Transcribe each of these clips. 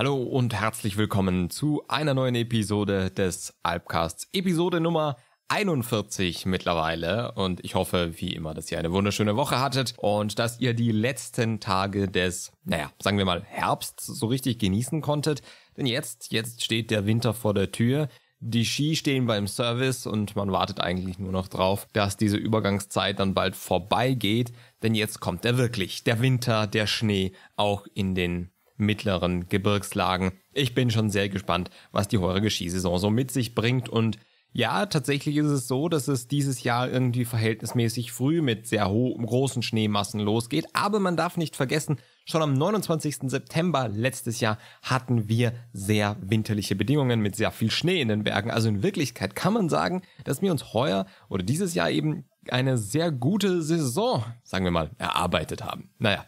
Hallo und herzlich willkommen zu einer neuen Episode des Alpcasts. Episode Nummer 41 mittlerweile und ich hoffe wie immer, dass ihr eine wunderschöne Woche hattet und dass ihr die letzten Tage des, naja, sagen wir mal Herbst so richtig genießen konntet. Denn jetzt, jetzt steht der Winter vor der Tür. Die Ski stehen beim Service und man wartet eigentlich nur noch drauf, dass diese Übergangszeit dann bald vorbei geht. Denn jetzt kommt er wirklich, der Winter, der Schnee, auch in den mittleren Gebirgslagen. Ich bin schon sehr gespannt, was die heurige Skisaison so mit sich bringt und ja, tatsächlich ist es so, dass es dieses Jahr irgendwie verhältnismäßig früh mit sehr großen Schneemassen losgeht, aber man darf nicht vergessen, Schon am 29. September letztes Jahr hatten wir sehr winterliche Bedingungen mit sehr viel Schnee in den Bergen. Also in Wirklichkeit kann man sagen, dass wir uns heuer oder dieses Jahr eben eine sehr gute Saison, sagen wir mal, erarbeitet haben. Naja,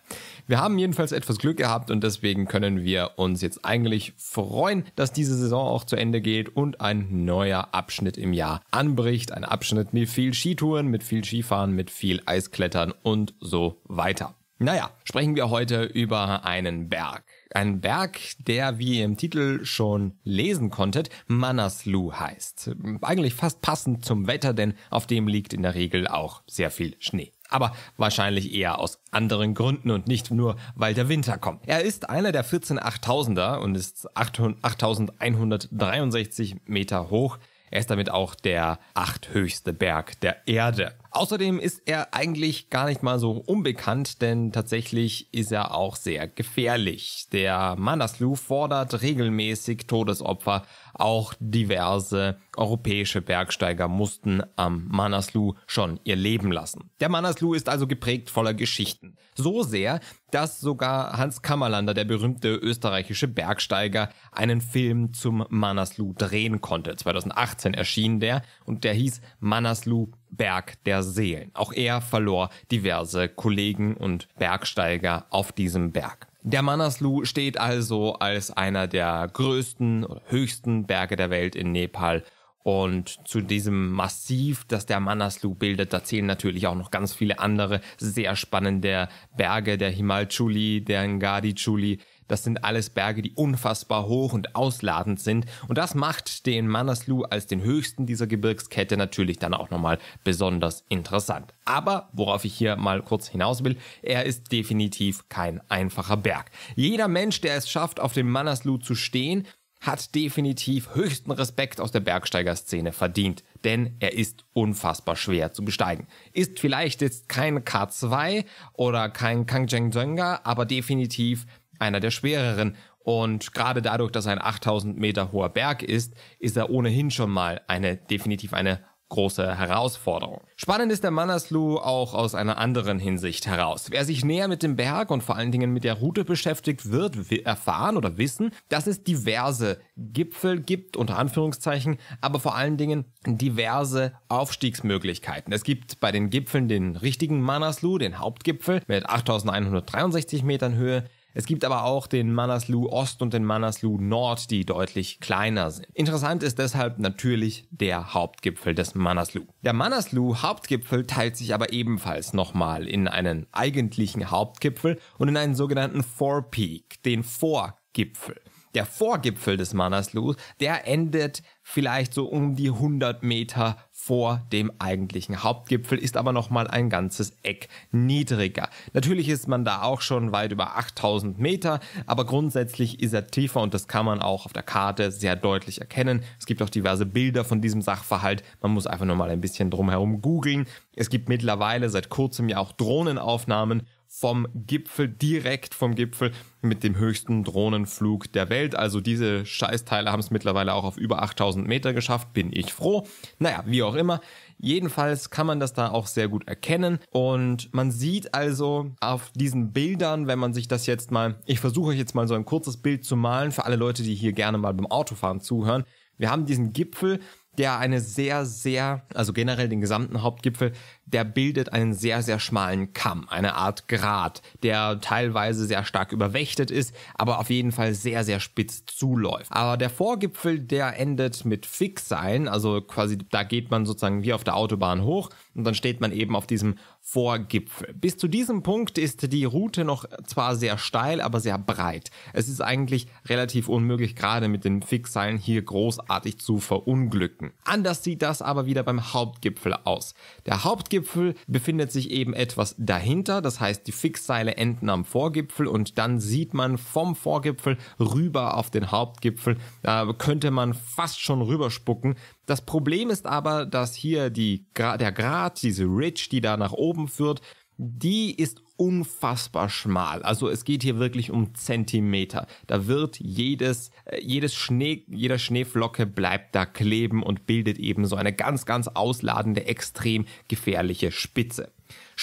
wir haben jedenfalls etwas Glück gehabt und deswegen können wir uns jetzt eigentlich freuen, dass diese Saison auch zu Ende geht und ein neuer Abschnitt im Jahr anbricht. Ein Abschnitt mit viel Skitouren, mit viel Skifahren, mit viel Eisklettern und so weiter. Naja, sprechen wir heute über einen Berg. Ein Berg, der, wie ihr im Titel schon lesen konntet, Manaslu heißt. Eigentlich fast passend zum Wetter, denn auf dem liegt in der Regel auch sehr viel Schnee. Aber wahrscheinlich eher aus anderen Gründen und nicht nur, weil der Winter kommt. Er ist einer der 14 Achttausender und ist 8163 Meter hoch. Er ist damit auch der achthöchste Berg der Erde. Außerdem ist er eigentlich gar nicht mal so unbekannt, denn tatsächlich ist er auch sehr gefährlich. Der Manaslu fordert regelmäßig Todesopfer. Auch diverse europäische Bergsteiger mussten am Manaslu schon ihr Leben lassen. Der Manaslu ist also geprägt voller Geschichten. So sehr, dass sogar Hans Kammerlander, der berühmte österreichische Bergsteiger, einen Film zum Manaslu drehen konnte. 2018 erschien der und der hieß Manaslu Berg der Seelen. Auch er verlor diverse Kollegen und Bergsteiger auf diesem Berg. Der Manaslu steht also als einer der größten oder höchsten Berge der Welt in Nepal und zu diesem Massiv, das der Manaslu bildet, da zählen natürlich auch noch ganz viele andere sehr spannende Berge, der Himalchuli, der Ngadi-Chuli, das sind alles Berge, die unfassbar hoch und ausladend sind und das macht den Manaslu als den höchsten dieser Gebirgskette natürlich dann auch nochmal besonders interessant. Aber worauf ich hier mal kurz hinaus will, er ist definitiv kein einfacher Berg. Jeder Mensch, der es schafft, auf dem Manaslu zu stehen, hat definitiv höchsten Respekt aus der Bergsteigerszene verdient, denn er ist unfassbar schwer zu besteigen. Ist vielleicht jetzt kein K2 oder kein Kangchenjunga, aber definitiv einer der schwereren. Und gerade dadurch, dass er ein 8000 Meter hoher Berg ist, ist er ohnehin schon mal eine, definitiv eine große Herausforderung. Spannend ist der Manaslu auch aus einer anderen Hinsicht heraus. Wer sich näher mit dem Berg und vor allen Dingen mit der Route beschäftigt, wird erfahren oder wissen, dass es diverse Gipfel gibt, unter Anführungszeichen, aber vor allen Dingen diverse Aufstiegsmöglichkeiten. Es gibt bei den Gipfeln den richtigen Manaslu, den Hauptgipfel mit 8163 Metern Höhe. Es gibt aber auch den Manaslu Ost und den Manaslu Nord, die deutlich kleiner sind. Interessant ist deshalb natürlich der Hauptgipfel des Manaslu. Der Manaslu Hauptgipfel teilt sich aber ebenfalls nochmal in einen eigentlichen Hauptgipfel und in einen sogenannten Four Peak, den Vorgipfel der Vorgipfel des Manaslu, der endet vielleicht so um die 100 Meter vor dem eigentlichen Hauptgipfel, ist aber nochmal ein ganzes Eck niedriger. Natürlich ist man da auch schon weit über 8000 Meter, aber grundsätzlich ist er tiefer und das kann man auch auf der Karte sehr deutlich erkennen. Es gibt auch diverse Bilder von diesem Sachverhalt, man muss einfach nur mal ein bisschen drumherum googeln. Es gibt mittlerweile seit kurzem ja auch Drohnenaufnahmen vom Gipfel, direkt vom Gipfel mit dem höchsten Drohnenflug der Welt. Also diese Scheißteile haben es mittlerweile auch auf über 8000 Meter geschafft, bin ich froh. Naja, wie auch immer. Jedenfalls kann man das da auch sehr gut erkennen und man sieht also auf diesen Bildern, wenn man sich das jetzt mal, ich versuche euch jetzt mal so ein kurzes Bild zu malen für alle Leute, die hier gerne mal beim Autofahren zuhören. Wir haben diesen Gipfel, der eine sehr, sehr, also generell den gesamten Hauptgipfel, der bildet einen sehr, sehr schmalen Kamm, eine Art Grat, der teilweise sehr stark überwächtet ist, aber auf jeden Fall sehr, sehr spitz zuläuft. Aber der Vorgipfel, der endet mit Fixsein, also quasi da geht man sozusagen wie auf der Autobahn hoch und dann steht man eben auf diesem vor Gipfel. Bis zu diesem Punkt ist die Route noch zwar sehr steil, aber sehr breit. Es ist eigentlich relativ unmöglich, gerade mit den Fixseilen hier großartig zu verunglücken. Anders sieht das aber wieder beim Hauptgipfel aus. Der Hauptgipfel befindet sich eben etwas dahinter, das heißt die Fixseile enden am Vorgipfel und dann sieht man vom Vorgipfel rüber auf den Hauptgipfel. Da könnte man fast schon rüberspucken. Das Problem ist aber, dass hier die, der Grad, diese Ridge, die da nach oben führt, die ist unfassbar schmal. Also es geht hier wirklich um Zentimeter. Da wird jedes, äh, jedes Schnee, jeder Schneeflocke bleibt da kleben und bildet eben so eine ganz, ganz ausladende, extrem gefährliche Spitze.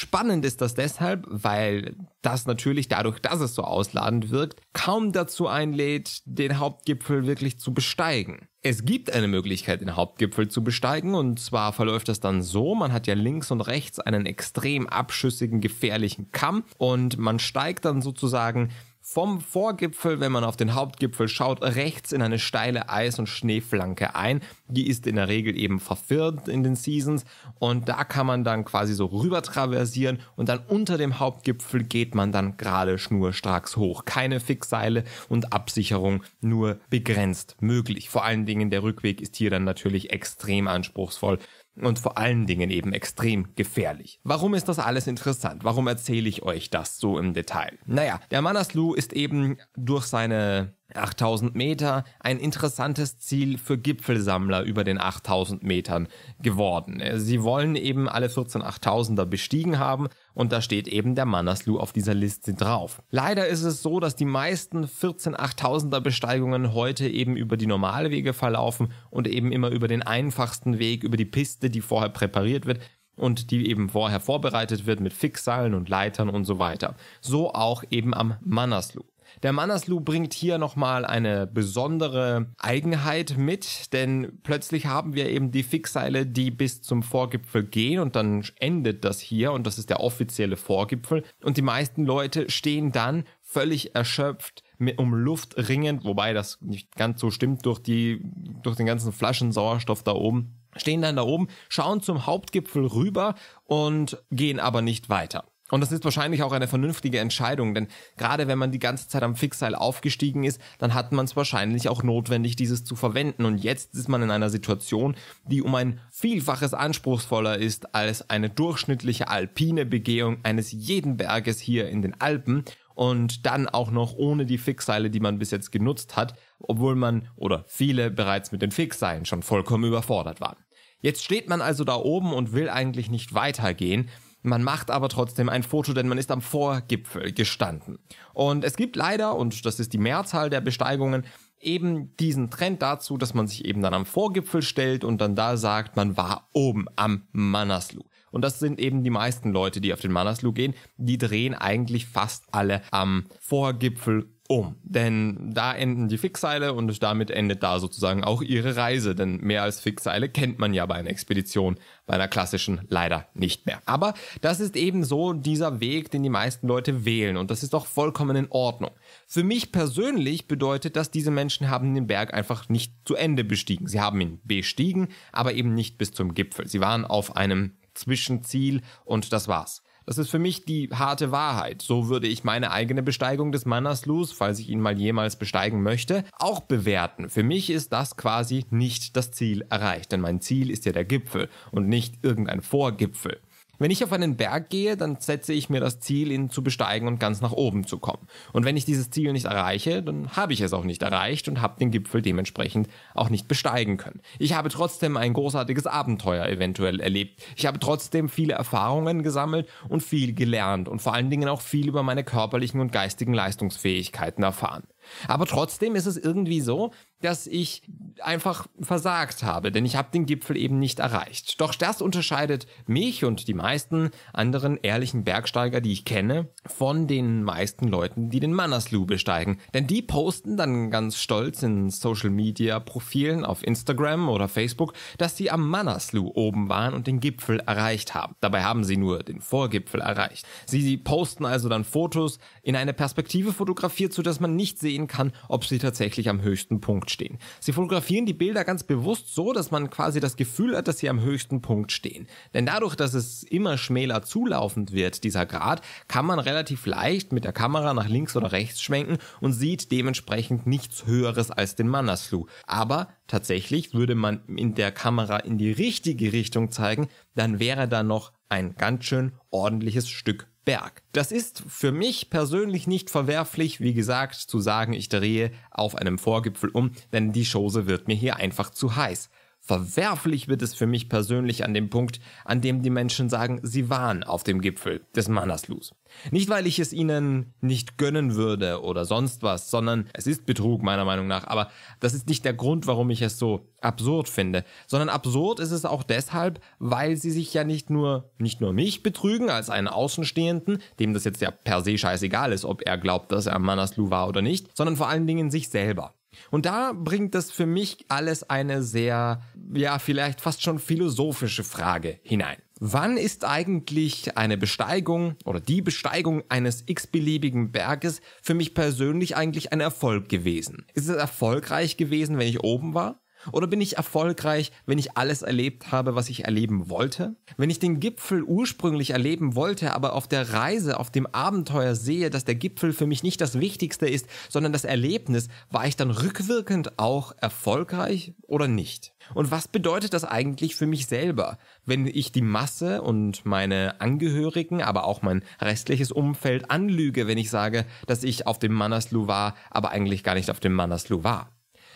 Spannend ist das deshalb, weil das natürlich dadurch, dass es so ausladend wirkt, kaum dazu einlädt, den Hauptgipfel wirklich zu besteigen. Es gibt eine Möglichkeit, den Hauptgipfel zu besteigen, und zwar verläuft das dann so, man hat ja links und rechts einen extrem abschüssigen, gefährlichen Kamm, und man steigt dann sozusagen vom Vorgipfel, wenn man auf den Hauptgipfel schaut, rechts in eine steile Eis- und Schneeflanke ein. Die ist in der Regel eben verwirrt in den Seasons und da kann man dann quasi so rüber traversieren und dann unter dem Hauptgipfel geht man dann gerade schnurstracks hoch. Keine Fixseile und Absicherung nur begrenzt möglich. Vor allen Dingen der Rückweg ist hier dann natürlich extrem anspruchsvoll und vor allen Dingen eben extrem gefährlich. Warum ist das alles interessant? Warum erzähle ich euch das so im Detail? Naja, der Manaslu ist eben durch seine 8000 Meter ein interessantes Ziel für Gipfelsammler über den 8000 Metern geworden. Sie wollen eben alle 14 8000er bestiegen haben und da steht eben der Manaslu auf dieser Liste drauf. Leider ist es so, dass die meisten 14 8000er Besteigungen heute eben über die Normalwege verlaufen und eben immer über den einfachsten Weg, über die Piste, die vorher präpariert wird, und die eben vorher vorbereitet wird mit Fixseilen und Leitern und so weiter. So auch eben am Manaslu. Der Mannersloh bringt hier nochmal eine besondere Eigenheit mit, denn plötzlich haben wir eben die Fixseile, die bis zum Vorgipfel gehen und dann endet das hier und das ist der offizielle Vorgipfel und die meisten Leute stehen dann völlig erschöpft mit, um Luft ringend, wobei das nicht ganz so stimmt durch die, durch den ganzen Flaschen Sauerstoff da oben, stehen dann da oben, schauen zum Hauptgipfel rüber und gehen aber nicht weiter. Und das ist wahrscheinlich auch eine vernünftige Entscheidung, denn gerade wenn man die ganze Zeit am Fixseil aufgestiegen ist, dann hat man es wahrscheinlich auch notwendig, dieses zu verwenden. Und jetzt ist man in einer Situation, die um ein Vielfaches anspruchsvoller ist als eine durchschnittliche alpine Begehung eines jeden Berges hier in den Alpen und dann auch noch ohne die Fixseile, die man bis jetzt genutzt hat, obwohl man oder viele bereits mit den Fixseilen schon vollkommen überfordert waren. Jetzt steht man also da oben und will eigentlich nicht weitergehen, man macht aber trotzdem ein Foto, denn man ist am Vorgipfel gestanden. Und es gibt leider, und das ist die Mehrzahl der Besteigungen, eben diesen Trend dazu, dass man sich eben dann am Vorgipfel stellt und dann da sagt, man war oben am Manaslu. Und das sind eben die meisten Leute, die auf den Manaslu gehen, die drehen eigentlich fast alle am Vorgipfel um. Denn da enden die Fixseile und damit endet da sozusagen auch ihre Reise. Denn mehr als Fixseile kennt man ja bei einer Expedition, bei einer klassischen leider nicht mehr. Aber das ist eben so dieser Weg, den die meisten Leute wählen und das ist auch vollkommen in Ordnung. Für mich persönlich bedeutet das, diese Menschen haben den Berg einfach nicht zu Ende bestiegen. Sie haben ihn bestiegen, aber eben nicht bis zum Gipfel. Sie waren auf einem Zwischenziel und das war's. Das ist für mich die harte Wahrheit. So würde ich meine eigene Besteigung des Manaslu's, falls ich ihn mal jemals besteigen möchte, auch bewerten. Für mich ist das quasi nicht das Ziel erreicht, denn mein Ziel ist ja der Gipfel und nicht irgendein Vorgipfel. Wenn ich auf einen Berg gehe, dann setze ich mir das Ziel, ihn zu besteigen und ganz nach oben zu kommen. Und wenn ich dieses Ziel nicht erreiche, dann habe ich es auch nicht erreicht und habe den Gipfel dementsprechend auch nicht besteigen können. Ich habe trotzdem ein großartiges Abenteuer eventuell erlebt. Ich habe trotzdem viele Erfahrungen gesammelt und viel gelernt und vor allen Dingen auch viel über meine körperlichen und geistigen Leistungsfähigkeiten erfahren. Aber trotzdem ist es irgendwie so, dass ich einfach versagt habe, denn ich habe den Gipfel eben nicht erreicht. Doch das unterscheidet mich und die meisten anderen ehrlichen Bergsteiger, die ich kenne, von den meisten Leuten, die den Manaslu besteigen. Denn die posten dann ganz stolz in Social Media Profilen auf Instagram oder Facebook, dass sie am Manaslu oben waren und den Gipfel erreicht haben. Dabei haben sie nur den Vorgipfel erreicht. Sie posten also dann Fotos in eine Perspektive fotografiert, sodass man nicht sehen sehen kann, ob sie tatsächlich am höchsten Punkt stehen. Sie fotografieren die Bilder ganz bewusst so, dass man quasi das Gefühl hat, dass sie am höchsten Punkt stehen. Denn dadurch, dass es immer schmäler zulaufend wird, dieser Grad, kann man relativ leicht mit der Kamera nach links oder rechts schwenken und sieht dementsprechend nichts Höheres als den Manaslu. Aber tatsächlich würde man in der Kamera in die richtige Richtung zeigen, dann wäre da noch ein ganz schön ordentliches Stück Berg. Das ist für mich persönlich nicht verwerflich, wie gesagt, zu sagen, ich drehe auf einem Vorgipfel um, denn die Chose wird mir hier einfach zu heiß. Verwerflich wird es für mich persönlich an dem Punkt, an dem die Menschen sagen, sie waren auf dem Gipfel des Manaslu's. Nicht, weil ich es ihnen nicht gönnen würde oder sonst was, sondern es ist Betrug meiner Meinung nach, aber das ist nicht der Grund, warum ich es so absurd finde, sondern absurd ist es auch deshalb, weil sie sich ja nicht nur, nicht nur mich betrügen als einen Außenstehenden, dem das jetzt ja per se scheißegal ist, ob er glaubt, dass er am Manaslu war oder nicht, sondern vor allen Dingen sich selber. Und da bringt das für mich alles eine sehr, ja, vielleicht fast schon philosophische Frage hinein. Wann ist eigentlich eine Besteigung oder die Besteigung eines x-beliebigen Berges für mich persönlich eigentlich ein Erfolg gewesen? Ist es erfolgreich gewesen, wenn ich oben war? Oder bin ich erfolgreich, wenn ich alles erlebt habe, was ich erleben wollte? Wenn ich den Gipfel ursprünglich erleben wollte, aber auf der Reise, auf dem Abenteuer sehe, dass der Gipfel für mich nicht das Wichtigste ist, sondern das Erlebnis, war ich dann rückwirkend auch erfolgreich oder nicht? Und was bedeutet das eigentlich für mich selber, wenn ich die Masse und meine Angehörigen, aber auch mein restliches Umfeld anlüge, wenn ich sage, dass ich auf dem Manaslu war, aber eigentlich gar nicht auf dem Manaslu war?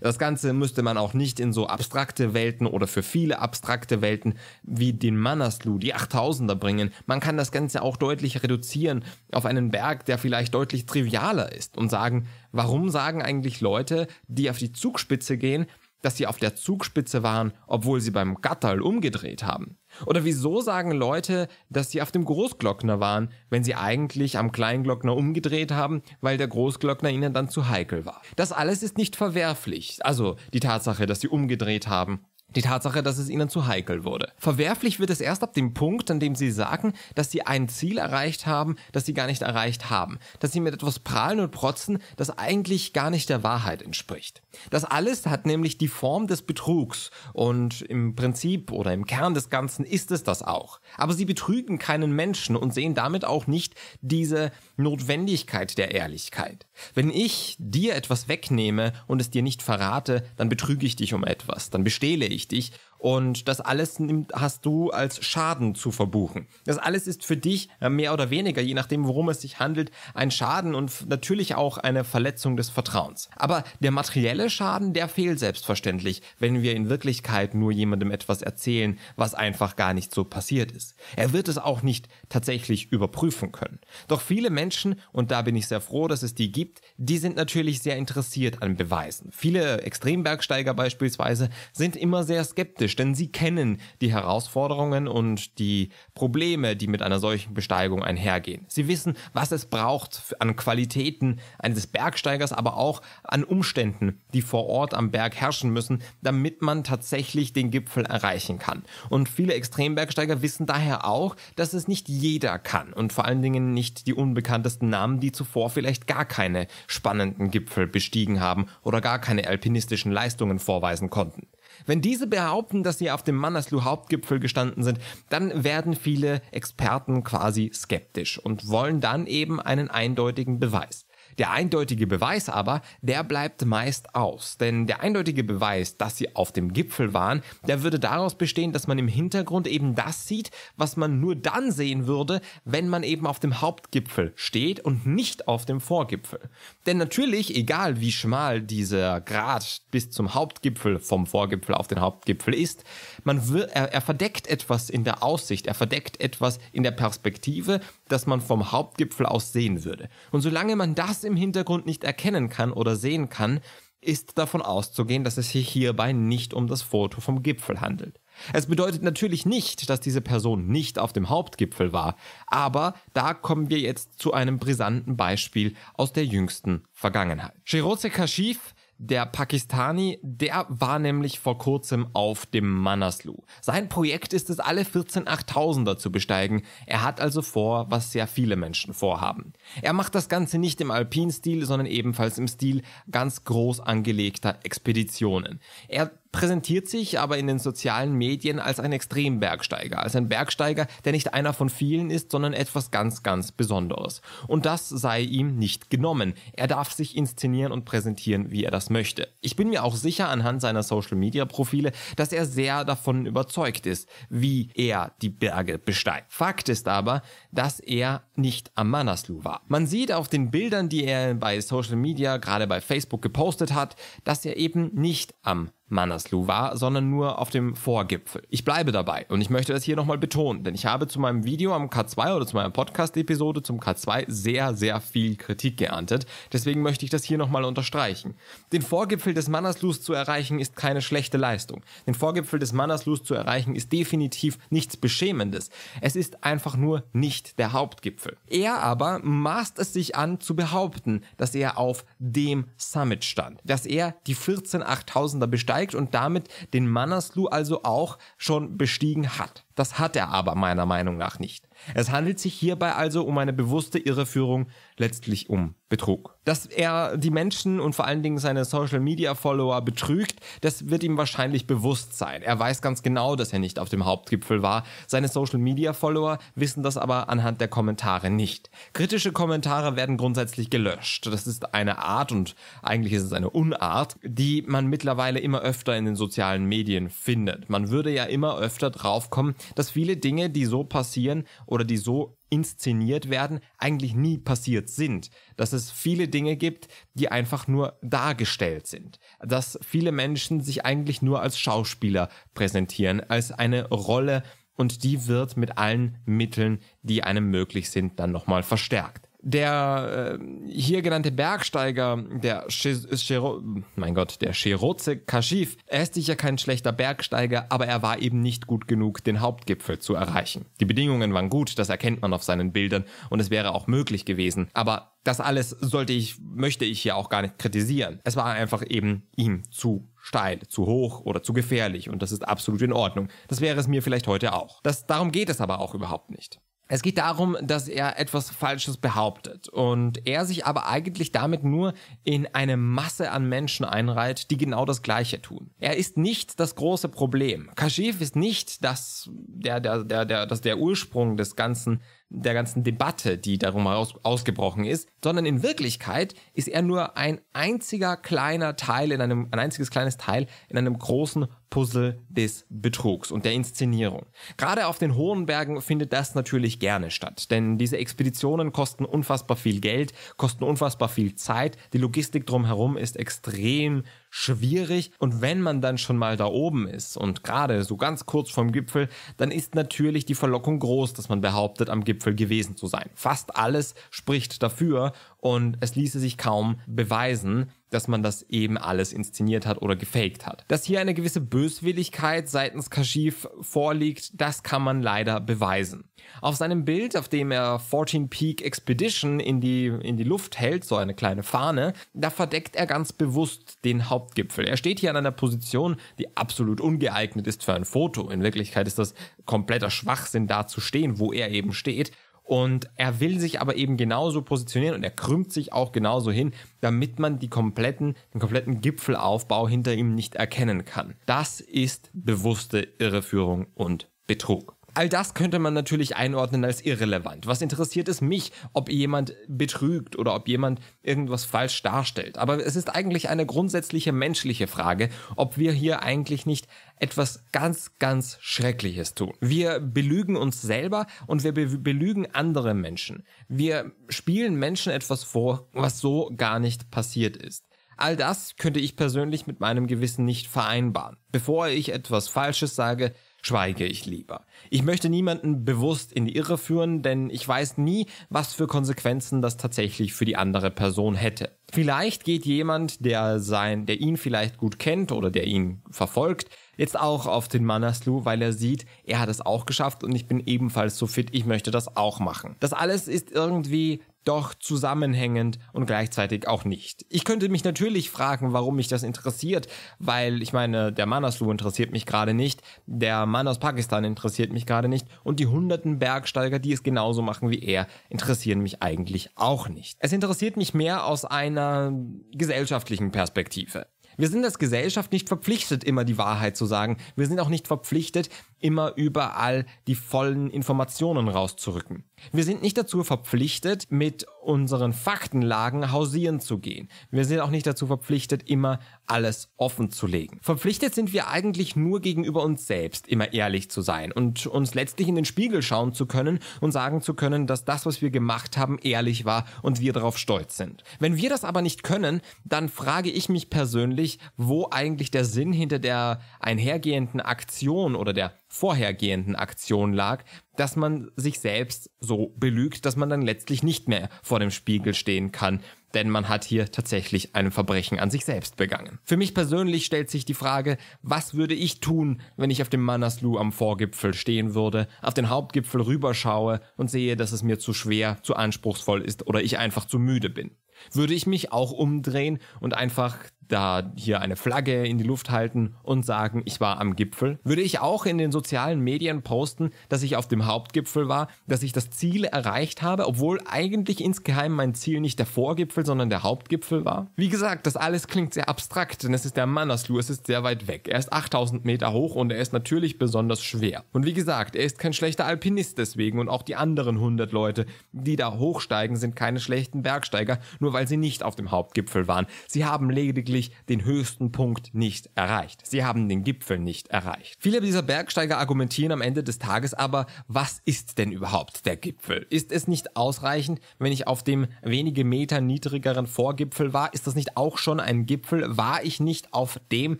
Das Ganze müsste man auch nicht in so abstrakte Welten oder für viele abstrakte Welten wie den Manaslu, die 8000er bringen. Man kann das Ganze auch deutlich reduzieren auf einen Berg, der vielleicht deutlich trivialer ist und sagen, warum sagen eigentlich Leute, die auf die Zugspitze gehen, dass sie auf der Zugspitze waren, obwohl sie beim Gatterl umgedreht haben? Oder wieso sagen Leute, dass sie auf dem Großglockner waren, wenn sie eigentlich am Kleinglockner umgedreht haben, weil der Großglockner ihnen dann zu heikel war? Das alles ist nicht verwerflich. Also die Tatsache, dass sie umgedreht haben die Tatsache, dass es ihnen zu heikel wurde. Verwerflich wird es erst ab dem Punkt, an dem sie sagen, dass sie ein Ziel erreicht haben, das sie gar nicht erreicht haben. Dass sie mit etwas prahlen und protzen, das eigentlich gar nicht der Wahrheit entspricht. Das alles hat nämlich die Form des Betrugs und im Prinzip oder im Kern des Ganzen ist es das auch. Aber sie betrügen keinen Menschen und sehen damit auch nicht diese Notwendigkeit der Ehrlichkeit. Wenn ich dir etwas wegnehme und es dir nicht verrate, dann betrüge ich dich um etwas, dann bestehle ich wichtig und das alles hast du als Schaden zu verbuchen. Das alles ist für dich äh, mehr oder weniger, je nachdem, worum es sich handelt, ein Schaden und natürlich auch eine Verletzung des Vertrauens. Aber der materielle Schaden, der fehlt selbstverständlich, wenn wir in Wirklichkeit nur jemandem etwas erzählen, was einfach gar nicht so passiert ist. Er wird es auch nicht tatsächlich überprüfen können. Doch viele Menschen, und da bin ich sehr froh, dass es die gibt, die sind natürlich sehr interessiert an Beweisen. Viele Extrembergsteiger beispielsweise sind immer sehr skeptisch realistisch, denn sie kennen die Herausforderungen und die Probleme, die mit einer solchen Besteigung einhergehen. Sie wissen, was es braucht an Qualitäten eines Bergsteigers, aber auch an Umständen, die vor Ort am Berg herrschen müssen, damit man tatsächlich den Gipfel erreichen kann. Und viele Extrembergsteiger wissen daher auch, dass es nicht jeder kann und vor allen Dingen nicht die unbekanntesten Namen, die zuvor vielleicht gar keine spannenden Gipfel bestiegen haben oder gar keine alpinistischen Leistungen vorweisen konnten. Wenn diese behaupten, dass sie auf dem Manaslu-Hauptgipfel gestanden sind, dann werden viele Experten quasi skeptisch und wollen dann eben einen eindeutigen Beweis. Der eindeutige Beweis aber, der bleibt meist aus. Denn der eindeutige Beweis, dass sie auf dem Gipfel waren, der würde daraus bestehen, dass man im Hintergrund eben das sieht, was man nur dann sehen würde, wenn man eben auf dem Hauptgipfel steht und nicht auf dem Vorgipfel. Denn natürlich, egal wie schmal dieser Grat bis zum Hauptgipfel vom Vorgipfel auf den Hauptgipfel ist, man er, er verdeckt etwas in der Aussicht, er verdeckt etwas in der Perspektive, das man vom Hauptgipfel aus sehen würde. Und solange man das im Hintergrund nicht erkennen kann oder sehen kann, ist davon auszugehen, dass es sich hierbei nicht um das Foto vom Gipfel handelt. Es bedeutet natürlich nicht, dass diese Person nicht auf dem Hauptgipfel war, aber da kommen wir jetzt zu einem brisanten Beispiel aus der jüngsten Vergangenheit. Shirose Kashif der Pakistani, der war nämlich vor kurzem auf dem Manaslu. Sein Projekt ist es, alle 14 8000er zu besteigen. Er hat also vor, was sehr viele Menschen vorhaben. Er macht das Ganze nicht im Alpinstil, sondern ebenfalls im Stil ganz groß angelegter Expeditionen. Er präsentiert sich aber in den sozialen Medien als ein Extrembergsteiger, als ein Bergsteiger, der nicht einer von vielen ist, sondern etwas ganz, ganz Besonderes. Und das sei ihm nicht genommen. Er darf sich inszenieren und präsentieren, wie er das möchte. Ich bin mir auch sicher anhand seiner Social-Media-Profile, dass er sehr davon überzeugt ist, wie er die Berge besteigt. Fakt ist aber, dass er nicht am Manaslu war. Man sieht auf den Bildern, die er bei Social Media, gerade bei Facebook gepostet hat, dass er eben nicht am Manaslu war, sondern nur auf dem Vorgipfel. Ich bleibe dabei und ich möchte das hier nochmal betonen, denn ich habe zu meinem Video am K2 oder zu meiner Podcast-Episode zum K2 sehr, sehr viel Kritik geerntet. Deswegen möchte ich das hier nochmal unterstreichen. Den Vorgipfel des Manaslus zu erreichen ist keine schlechte Leistung. Den Vorgipfel des Manaslus zu erreichen ist definitiv nichts Beschämendes. Es ist einfach nur nicht der Hauptgipfel. Er aber maßt es sich an zu behaupten, dass er auf dem Summit stand, dass er die 14 er bestand besteigt und damit den Manaslu also auch schon bestiegen hat. Das hat er aber meiner Meinung nach nicht. Es handelt sich hierbei also um eine bewusste Irreführung, letztlich um Betrug. Dass er die Menschen und vor allen Dingen seine Social-Media-Follower betrügt, das wird ihm wahrscheinlich bewusst sein. Er weiß ganz genau, dass er nicht auf dem Hauptgipfel war. Seine Social-Media-Follower wissen das aber anhand der Kommentare nicht. Kritische Kommentare werden grundsätzlich gelöscht. Das ist eine Art und eigentlich ist es eine Unart, die man mittlerweile immer öfter in den sozialen Medien findet. Man würde ja immer öfter draufkommen, dass viele Dinge, die so passieren, oder die so inszeniert werden, eigentlich nie passiert sind. Dass es viele Dinge gibt, die einfach nur dargestellt sind. Dass viele Menschen sich eigentlich nur als Schauspieler präsentieren, als eine Rolle, und die wird mit allen Mitteln, die einem möglich sind, dann nochmal verstärkt der äh, hier genannte Bergsteiger, der Chiro, mein Gott, der Shiroze Kashif, er ist sicher kein schlechter Bergsteiger, aber er war eben nicht gut genug, den Hauptgipfel zu erreichen. Die Bedingungen waren gut, das erkennt man auf seinen Bildern und es wäre auch möglich gewesen, aber das alles sollte ich, möchte ich hier auch gar nicht kritisieren. Es war einfach eben ihm zu steil, zu hoch oder zu gefährlich und das ist absolut in Ordnung. Das wäre es mir vielleicht heute auch. Das, darum geht es aber auch überhaupt nicht. Es geht darum, dass er etwas Falsches behauptet und er sich aber eigentlich damit nur in eine Masse an Menschen einreiht, die genau das Gleiche tun. Er ist nicht das große Problem. Kashif ist nicht das, der, der, der, der, das der Ursprung des ganzen, der ganzen Debatte, die darum aus, ausgebrochen ist, sondern in Wirklichkeit ist er nur ein einziger kleiner Teil in einem, ein einziges kleines Teil in einem großen Puzzle des Betrugs und der Inszenierung. Gerade auf den hohen Bergen findet das natürlich gerne statt, denn diese Expeditionen kosten unfassbar viel Geld, kosten unfassbar viel Zeit, die Logistik drumherum ist extrem schwierig und wenn man dann schon mal da oben ist und gerade so ganz kurz vorm Gipfel, dann ist natürlich die Verlockung groß, dass man behauptet, am Gipfel gewesen zu sein. Fast alles spricht dafür und es ließe sich kaum beweisen, dass man das eben alles inszeniert hat oder gefaked hat. Dass hier eine gewisse Böswilligkeit seitens Kashif vorliegt, das kann man leider beweisen. Auf seinem Bild, auf dem er 14 Peak Expedition in die, in die Luft hält, so eine kleine Fahne, da verdeckt er ganz bewusst den Hauptgipfel. Er steht hier an einer Position, die absolut ungeeignet ist für ein Foto. In Wirklichkeit ist das kompletter Schwachsinn da zu stehen, wo er eben steht. Und er will sich aber eben genauso positionieren und er krümmt sich auch genauso hin, damit man die kompletten, den kompletten Gipfelaufbau hinter ihm nicht erkennen kann. Das ist bewusste Irreführung und Betrug. All das könnte man natürlich einordnen als irrelevant. Was interessiert es mich, ob jemand betrügt oder ob jemand irgendwas falsch darstellt. Aber es ist eigentlich eine grundsätzliche menschliche Frage, ob wir hier eigentlich nicht etwas ganz, ganz Schreckliches tun. Wir belügen uns selber und wir be belügen andere Menschen. Wir spielen Menschen etwas vor, was so gar nicht passiert ist. All das könnte ich persönlich mit meinem Gewissen nicht vereinbaren. Bevor ich etwas Falsches sage, schweige ich lieber. Ich möchte niemanden bewusst in die Irre führen, denn ich weiß nie, was für Konsequenzen das tatsächlich für die andere Person hätte. Vielleicht geht jemand, der sein, der ihn vielleicht gut kennt oder der ihn verfolgt, jetzt auch auf den Manaslu, weil er sieht, er hat es auch geschafft und ich bin ebenfalls so fit, ich möchte das auch machen. Das alles ist irgendwie doch zusammenhängend und gleichzeitig auch nicht. Ich könnte mich natürlich fragen, warum mich das interessiert, weil ich meine, der Manaslu interessiert mich gerade nicht, der Mann aus Pakistan interessiert mich gerade nicht und die hunderten Bergsteiger, die es genauso machen wie er, interessieren mich eigentlich auch nicht. Es interessiert mich mehr aus einer gesellschaftlichen Perspektive. Wir sind als Gesellschaft nicht verpflichtet, immer die Wahrheit zu sagen. Wir sind auch nicht verpflichtet, immer überall die vollen Informationen rauszurücken. Wir sind nicht dazu verpflichtet, mit unseren Faktenlagen hausieren zu gehen. Wir sind auch nicht dazu verpflichtet, immer alles offen zu legen. Verpflichtet sind wir eigentlich nur gegenüber uns selbst, immer ehrlich zu sein und uns letztlich in den Spiegel schauen zu können und sagen zu können, dass das, was wir gemacht haben, ehrlich war und wir darauf stolz sind. Wenn wir das aber nicht können, dann frage ich mich persönlich, wo eigentlich der Sinn hinter der einhergehenden Aktion oder der vorhergehenden Aktion lag, dass man sich selbst so belügt, dass man dann letztlich nicht mehr vor dem Spiegel stehen kann, denn man hat hier tatsächlich ein Verbrechen an sich selbst begangen. Für mich persönlich stellt sich die Frage, was würde ich tun, wenn ich auf dem Manaslu am Vorgipfel stehen würde, auf den Hauptgipfel rüberschaue und sehe, dass es mir zu schwer, zu anspruchsvoll ist oder ich einfach zu müde bin. Würde ich mich auch umdrehen und einfach da hier eine Flagge in die Luft halten und sagen, ich war am Gipfel. Würde ich auch in den sozialen Medien posten, dass ich auf dem Hauptgipfel war, dass ich das Ziel erreicht habe, obwohl eigentlich insgeheim mein Ziel nicht der Vorgipfel, sondern der Hauptgipfel war? Wie gesagt, das alles klingt sehr abstrakt, denn es ist der Manaslu, es ist sehr weit weg. Er ist 8000 Meter hoch und er ist natürlich besonders schwer. Und wie gesagt, er ist kein schlechter Alpinist deswegen und auch die anderen 100 Leute, die da hochsteigen, sind keine schlechten Bergsteiger, nur weil sie nicht auf dem Hauptgipfel waren. Sie haben lediglich eigentlich den höchsten Punkt nicht erreicht. Sie haben den Gipfel nicht erreicht. Viele dieser Bergsteiger argumentieren am Ende des Tages aber, was ist denn überhaupt der Gipfel? Ist es nicht ausreichend, wenn ich auf dem wenige Meter niedrigeren Vorgipfel war? Ist das nicht auch schon ein Gipfel? War ich nicht auf dem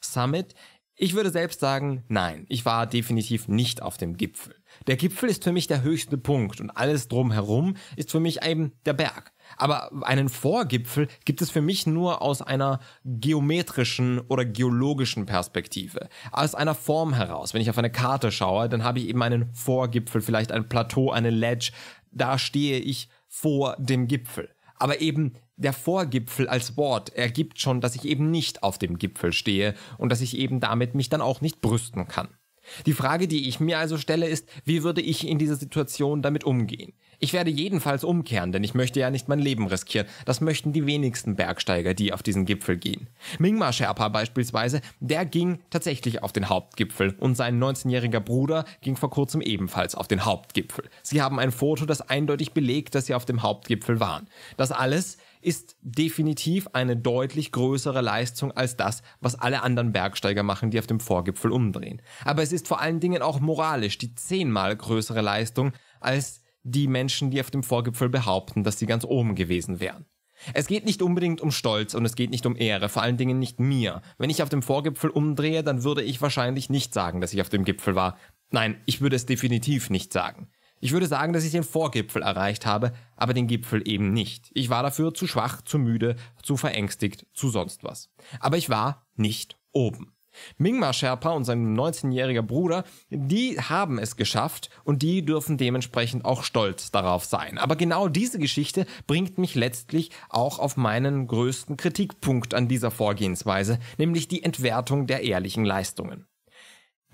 Summit? Ich würde selbst sagen, nein, ich war definitiv nicht auf dem Gipfel. Der Gipfel ist für mich der höchste Punkt und alles drumherum ist für mich eben der Berg. Aber einen Vorgipfel gibt es für mich nur aus einer geometrischen oder geologischen Perspektive, aus einer Form heraus. Wenn ich auf eine Karte schaue, dann habe ich eben einen Vorgipfel, vielleicht ein Plateau, eine Ledge. Da stehe ich vor dem Gipfel. Aber eben der Vorgipfel als Wort ergibt schon, dass ich eben nicht auf dem Gipfel stehe und dass ich eben damit mich dann auch nicht brüsten kann. Die Frage, die ich mir also stelle, ist, wie würde ich in dieser Situation damit umgehen? Ich werde jedenfalls umkehren, denn ich möchte ja nicht mein Leben riskieren. Das möchten die wenigsten Bergsteiger, die auf diesen Gipfel gehen. Mingma Sherpa beispielsweise, der ging tatsächlich auf den Hauptgipfel und sein 19-jähriger Bruder ging vor kurzem ebenfalls auf den Hauptgipfel. Sie haben ein Foto, das eindeutig belegt, dass sie auf dem Hauptgipfel waren. Das alles ist definitiv eine deutlich größere Leistung als das, was alle anderen Bergsteiger machen, die auf dem Vorgipfel umdrehen. Aber es ist vor allen Dingen auch moralisch die zehnmal größere Leistung als die Menschen, die auf dem Vorgipfel behaupten, dass sie ganz oben gewesen wären. Es geht nicht unbedingt um Stolz und es geht nicht um Ehre, vor allen Dingen nicht mir. Wenn ich auf dem Vorgipfel umdrehe, dann würde ich wahrscheinlich nicht sagen, dass ich auf dem Gipfel war. Nein, ich würde es definitiv nicht sagen. Ich würde sagen, dass ich den Vorgipfel erreicht habe, aber den Gipfel eben nicht. Ich war dafür zu schwach, zu müde, zu verängstigt, zu sonst was. Aber ich war nicht oben. Mingma Sherpa und sein 19-jähriger Bruder, die haben es geschafft und die dürfen dementsprechend auch stolz darauf sein. Aber genau diese Geschichte bringt mich letztlich auch auf meinen größten Kritikpunkt an dieser Vorgehensweise, nämlich die Entwertung der ehrlichen Leistungen.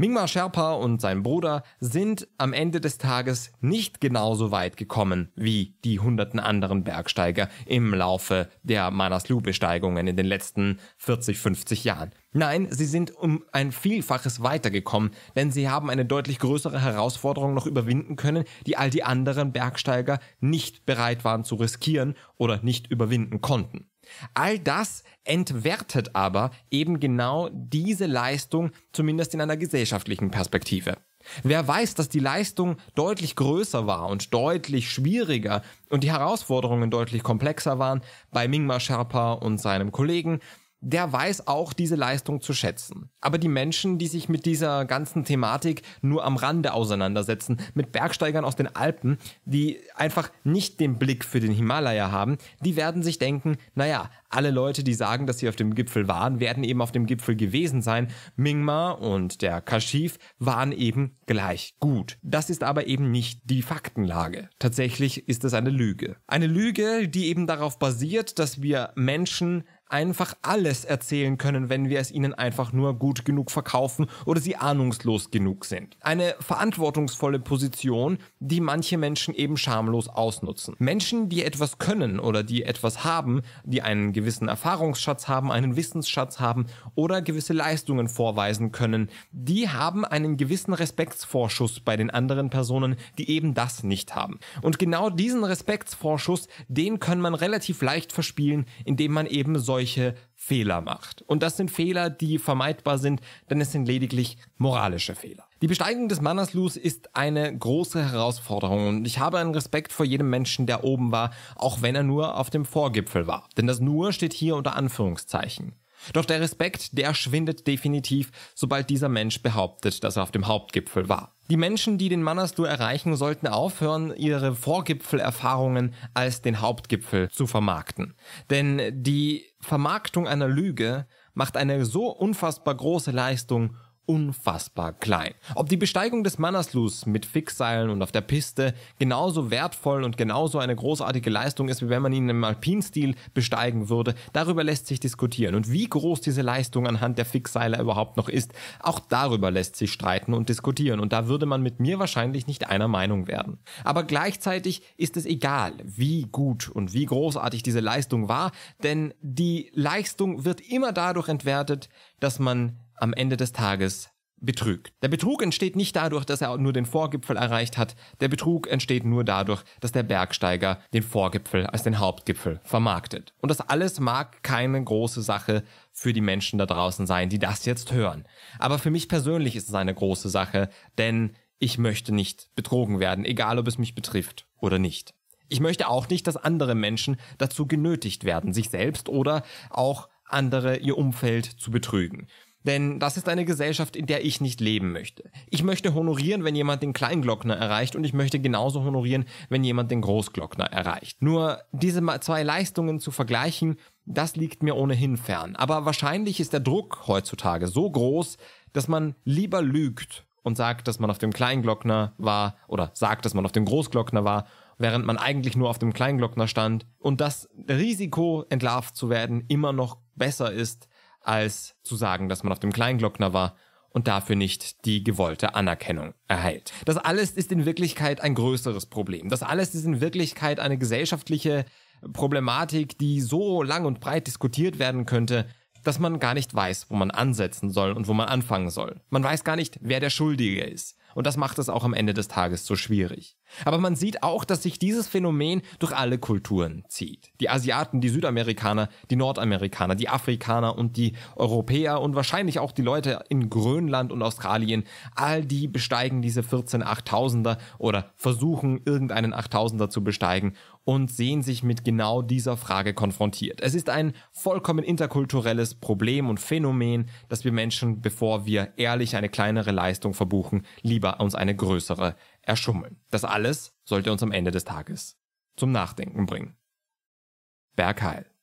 Mingma Sherpa und sein Bruder sind am Ende des Tages nicht genauso weit gekommen wie die hunderten anderen Bergsteiger im Laufe der Manaslu-Besteigungen in den letzten 40, 50 Jahren. Nein, sie sind um ein Vielfaches weitergekommen, denn sie haben eine deutlich größere Herausforderung noch überwinden können, die all die anderen Bergsteiger nicht bereit waren zu riskieren oder nicht überwinden konnten. All das entwertet aber eben genau diese Leistung, zumindest in einer gesellschaftlichen Perspektive. Wer weiß, dass die Leistung deutlich größer war und deutlich schwieriger und die Herausforderungen deutlich komplexer waren bei Mingma Sherpa und seinem Kollegen, der weiß auch diese Leistung zu schätzen. Aber die Menschen, die sich mit dieser ganzen Thematik nur am Rande auseinandersetzen, mit Bergsteigern aus den Alpen, die einfach nicht den Blick für den Himalaya haben, die werden sich denken, naja, alle Leute, die sagen, dass sie auf dem Gipfel waren, werden eben auf dem Gipfel gewesen sein. Mingma und der Kashif waren eben gleich gut. Das ist aber eben nicht die Faktenlage. Tatsächlich ist es eine Lüge. Eine Lüge, die eben darauf basiert, dass wir Menschen einfach alles erzählen können, wenn wir es ihnen einfach nur gut genug verkaufen oder sie ahnungslos genug sind. Eine verantwortungsvolle Position, die manche Menschen eben schamlos ausnutzen. Menschen, die etwas können oder die etwas haben, die einen gewissen Erfahrungsschatz haben, einen Wissensschatz haben oder gewisse Leistungen vorweisen können, die haben einen gewissen Respektsvorschuss bei den anderen Personen, die eben das nicht haben. Und genau diesen Respektsvorschuss, den kann man relativ leicht verspielen, indem man eben solche solche Fehler macht. Und das sind Fehler, die vermeidbar sind, denn es sind lediglich moralische Fehler. Die Besteigung des Manaslu's ist eine große Herausforderung und ich habe einen Respekt vor jedem Menschen, der oben war, auch wenn er nur auf dem Vorgipfel war. Denn das nur steht hier unter Anführungszeichen. Doch der Respekt, der schwindet definitiv, sobald dieser Mensch behauptet, dass er auf dem Hauptgipfel war. Die Menschen, die den Manaslu erreichen, sollten aufhören, ihre Vorgipfelerfahrungen als den Hauptgipfel zu vermarkten. Denn die Vermarktung einer Lüge macht eine so unfassbar große Leistung unfassbar klein. Ob die Besteigung des Mannersloos mit Fixseilen und auf der Piste genauso wertvoll und genauso eine großartige Leistung ist, wie wenn man ihn im Alpinstil besteigen würde, darüber lässt sich diskutieren. Und wie groß diese Leistung anhand der Fixseiler überhaupt noch ist, auch darüber lässt sich streiten und diskutieren. Und da würde man mit mir wahrscheinlich nicht einer Meinung werden. Aber gleichzeitig ist es egal, wie gut und wie großartig diese Leistung war, denn die Leistung wird immer dadurch entwertet, dass man am Ende des Tages Betrügt. Der Betrug entsteht nicht dadurch, dass er nur den Vorgipfel erreicht hat. Der Betrug entsteht nur dadurch, dass der Bergsteiger den Vorgipfel als den Hauptgipfel vermarktet. Und das alles mag keine große Sache für die Menschen da draußen sein, die das jetzt hören. Aber für mich persönlich ist es eine große Sache, denn ich möchte nicht betrogen werden, egal ob es mich betrifft oder nicht. Ich möchte auch nicht, dass andere Menschen dazu genötigt werden, sich selbst oder auch andere ihr Umfeld zu betrügen. Denn das ist eine Gesellschaft, in der ich nicht leben möchte. Ich möchte honorieren, wenn jemand den Kleinglockner erreicht und ich möchte genauso honorieren, wenn jemand den Großglockner erreicht. Nur diese zwei Leistungen zu vergleichen, das liegt mir ohnehin fern. Aber wahrscheinlich ist der Druck heutzutage so groß, dass man lieber lügt und sagt, dass man auf dem Kleinglockner war oder sagt, dass man auf dem Großglockner war, während man eigentlich nur auf dem Kleinglockner stand und das Risiko, entlarvt zu werden, immer noch besser ist, als zu sagen, dass man auf dem Kleinglockner war und dafür nicht die gewollte Anerkennung erhält. Das alles ist in Wirklichkeit ein größeres Problem. Das alles ist in Wirklichkeit eine gesellschaftliche Problematik, die so lang und breit diskutiert werden könnte, dass man gar nicht weiß, wo man ansetzen soll und wo man anfangen soll. Man weiß gar nicht, wer der Schuldige ist. Und das macht es auch am Ende des Tages so schwierig. Aber man sieht auch, dass sich dieses Phänomen durch alle Kulturen zieht. Die Asiaten, die Südamerikaner, die Nordamerikaner, die Afrikaner und die Europäer und wahrscheinlich auch die Leute in Grönland und Australien, all die besteigen diese 14 8000er oder versuchen irgendeinen 8000er zu besteigen und sehen sich mit genau dieser Frage konfrontiert. Es ist ein vollkommen interkulturelles Problem und Phänomen, dass wir Menschen, bevor wir ehrlich eine kleinere Leistung verbuchen, lieber uns eine größere erschummeln. Das alles sollte uns am Ende des Tages zum Nachdenken bringen. Bergheil.